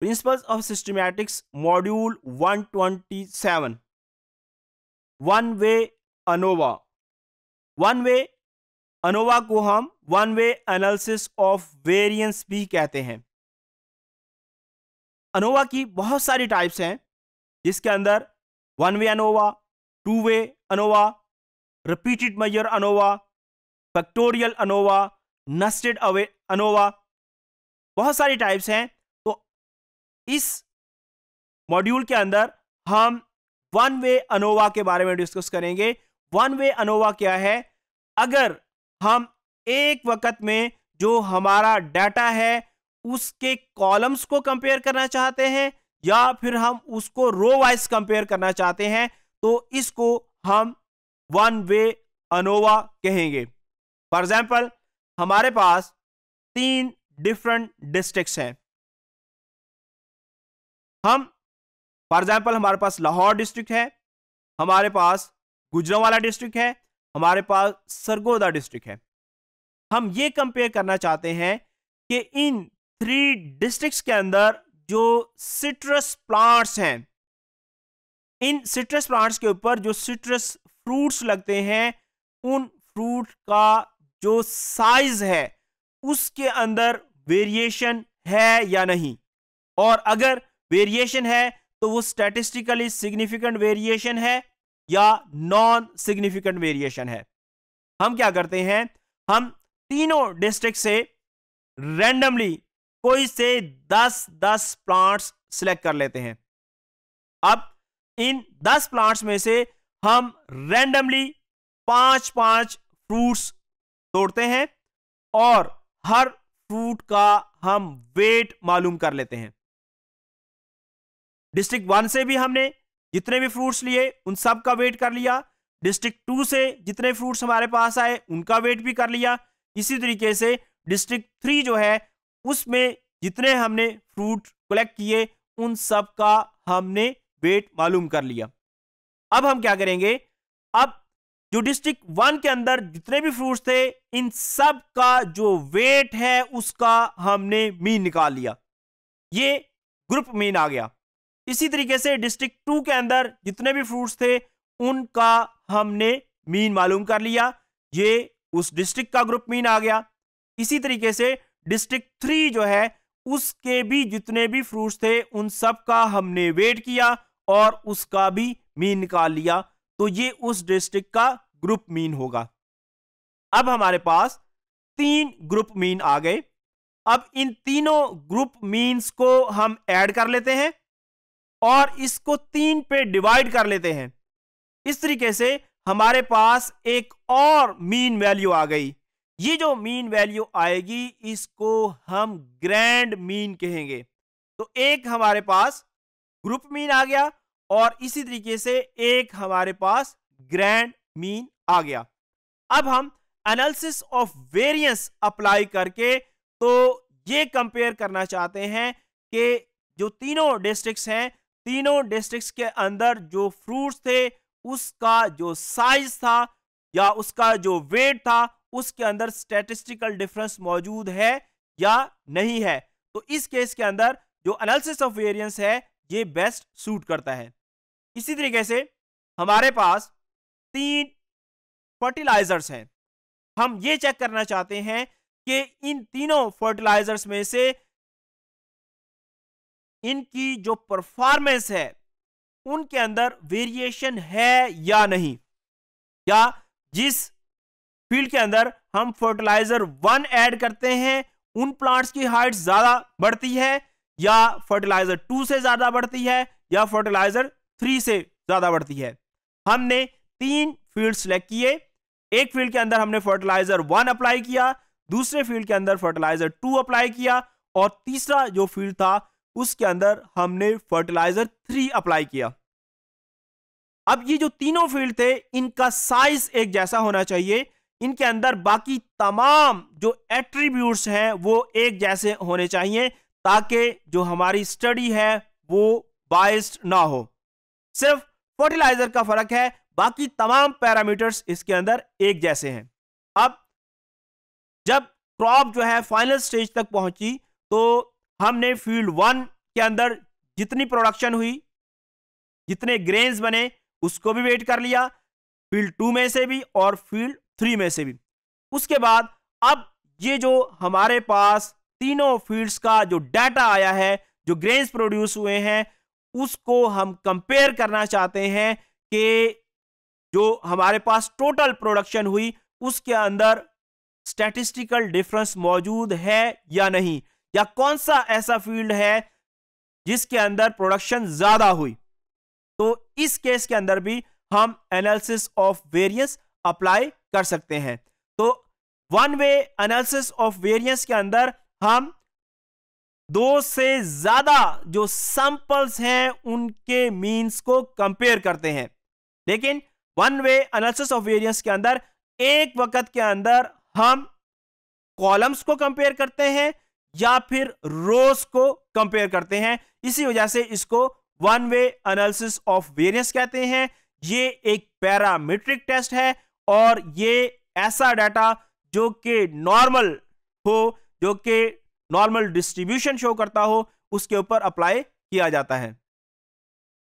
principles of systematics module one twenty seven one way ANOVA one way ANOVA को हम one way analysis of variance भी कहते हैं ANOVA की बहुत सारी टाइप्स हैं जिसके अंदर one way ANOVA two way ANOVA repeated measure ANOVA factorial ANOVA nested अवे अनोवा बहुत सारी टाइप्स हैं इस मॉड्यूल के अंदर हम वन वे अनोवा के बारे में डिस्कस करेंगे वन वे अनोवा क्या है अगर हम एक वक्त में जो हमारा डाटा है उसके कॉलम्स को कंपेयर करना चाहते हैं या फिर हम उसको रो वाइज कंपेयर करना चाहते हैं तो इसको हम वन वे अनोवा कहेंगे फॉर एग्जाम्पल हमारे पास तीन डिफरेंट डिस्ट्रिक्ट हैं हम फॉर एग्जाम्पल हमारे पास लाहौर डिस्ट्रिक्ट है हमारे पास गुजरावाला डिस्ट्रिक्ट है हमारे पास सरगोदा डिस्ट्रिक्ट है हम ये कंपेयर करना चाहते हैं कि इन थ्री डिस्ट्रिक्ट्स के अंदर जो सिट्रस प्लांट्स हैं इन सिट्रस प्लांट्स के ऊपर जो सिट्रस फ्रूट्स लगते हैं उन फ्रूट का जो साइज है उसके अंदर वेरिएशन है या नहीं और अगर वेरिएशन है तो वो स्टैटिस्टिकली सिग्निफिकेंट वेरिएशन है या नॉन सिग्निफिकेंट वेरिएशन है हम क्या करते हैं हम तीनों डिस्ट्रिक्ट से रैंडमली कोई से 10 10 प्लांट्स सिलेक्ट कर लेते हैं अब इन 10 प्लांट्स में से हम रैंडमली पांच पांच फ्रूट्स तोड़ते हैं और हर फ्रूट का हम वेट मालूम कर लेते हैं डिस्ट्रिक्ट वन से भी हमने जितने भी फ्रूट्स लिए उन सब का वेट कर लिया डिस्ट्रिक्ट टू से जितने फ्रूट्स हमारे पास आए उनका वेट भी कर लिया इसी तरीके से डिस्ट्रिक्ट थ्री जो है उसमें जितने हमने फ्रूट कलेक्ट किए उन सब का हमने वेट मालूम कर लिया अब हम क्या करेंगे अब जो डिस्ट्रिक्ट वन के अंदर जितने भी फ्रूट्स थे इन सब का जो वेट है उसका हमने मीन निकाल लिया ये ग्रुप मीन आ गया इसी तरीके से डिस्ट्रिक्ट टू के अंदर जितने भी फ्रूट्स थे उनका हमने मीन मालूम कर लिया ये उस डिस्ट्रिक्ट का ग्रुप मीन आ गया इसी तरीके से डिस्ट्रिक्ट थ्री जो है उसके भी जितने भी फ्रूट्स थे उन सब का हमने वेट किया और उसका भी मीन निकाल लिया तो ये उस डिस्ट्रिक्ट का ग्रुप मीन होगा अब हमारे पास तीन ग्रुप मीन आ गए अब इन तीनों ग्रुप मीन्स को हम ऐड कर लेते हैं और इसको तीन पे डिवाइड कर लेते हैं इस तरीके से हमारे पास एक और मीन वैल्यू आ गई ये जो मीन वैल्यू आएगी इसको हम ग्रैंड मीन कहेंगे तो एक हमारे पास ग्रुप मीन आ गया और इसी तरीके से एक हमारे पास ग्रैंड मीन आ गया अब हम एनालिसिस ऑफ वेरिएंस अप्लाई करके तो ये कंपेयर करना चाहते हैं कि जो तीनों डिस्ट्रिक्ट्स हैं तीनों डिस्ट्रिक्ट्स के अंदर जो फ्रूट्स थे उसका जो साइज था या उसका जो वेट था उसके अंदर स्टेटिस्टिकल डिफरेंस मौजूद है या नहीं है तो इस केस के अंदर जो एनालिसिस ऑफ वेरिएंस है ये बेस्ट सूट करता है इसी तरीके से हमारे पास तीन फर्टिलाइजर्स हैं हम ये चेक करना चाहते हैं कि इन तीनों फर्टिलाइजर्स में से इनकी जो परफॉर्मेंस है उनके अंदर वेरिएशन है या नहीं या जिस फील्ड के अंदर हम फर्टिलाइजर वन ऐड करते हैं उन प्लांट्स की हाइट ज़्यादा बढ़ती है या फर्टिलाइजर टू से ज़्यादा बढ़ती है या फर्टिलाइजर थ्री से ज़्यादा बढ़ती है हमने तीन फील्ड सेलेक्ट किए एक फील्ड के अंदर हमने फर्टिलाइजर वन अप्लाई किया दूसरे फील्ड के अंदर फर्टिलाइजर टू अप्लाई किया और तीसरा जो फील्ड था उसके अंदर हमने फर्टिलाइजर थ्री अप्लाई किया अब ये जो तीनों फील्ड थे इनका साइज एक जैसा होना चाहिए इनके अंदर बाकी तमाम जो एट्रीब्यूट्स हैं वो एक जैसे होने चाहिए ताकि जो हमारी स्टडी है वो बाइस्ड ना हो सिर्फ फर्टिलाइजर का फर्क है बाकी तमाम पैरामीटर्स इसके अंदर एक जैसे हैं अब जब क्रॉप जो है फाइनल स्टेज तक पहुंची तो हमने फील्ड वन के अंदर जितनी प्रोडक्शन हुई जितने ग्रेन्स बने उसको भी वेट कर लिया फील्ड टू में से भी और फील्ड थ्री में से भी उसके बाद अब ये जो हमारे पास तीनों फील्ड्स का जो डाटा आया है जो ग्रेन्स प्रोड्यूस हुए हैं उसको हम कंपेयर करना चाहते हैं कि जो हमारे पास टोटल प्रोडक्शन हुई उसके अंदर स्टैटिस्टिकल डिफरेंस मौजूद है या नहीं या कौन सा ऐसा फील्ड है जिसके अंदर प्रोडक्शन ज्यादा हुई तो इस केस के अंदर भी हम एनालिसिस ऑफ वेरियंस अप्लाई कर सकते हैं तो one way analysis of variance के अंदर हम दो से ज्यादा जो सैंपल्स हैं उनके मींस को कंपेयर करते हैं लेकिन one way analysis of variance के अंदर एक वक्त के अंदर हम कॉलम्स को कंपेयर करते हैं या फिर रोज को कंपेयर करते हैं इसी वजह से इसको one way analysis of variance कहते हैं ये एक पैरामीट्रिक टेस्ट है और ये ऐसा डाटा जो कि नॉर्मल हो जो कि नॉर्मल डिस्ट्रीब्यूशन शो करता हो उसके ऊपर अप्लाई किया जाता है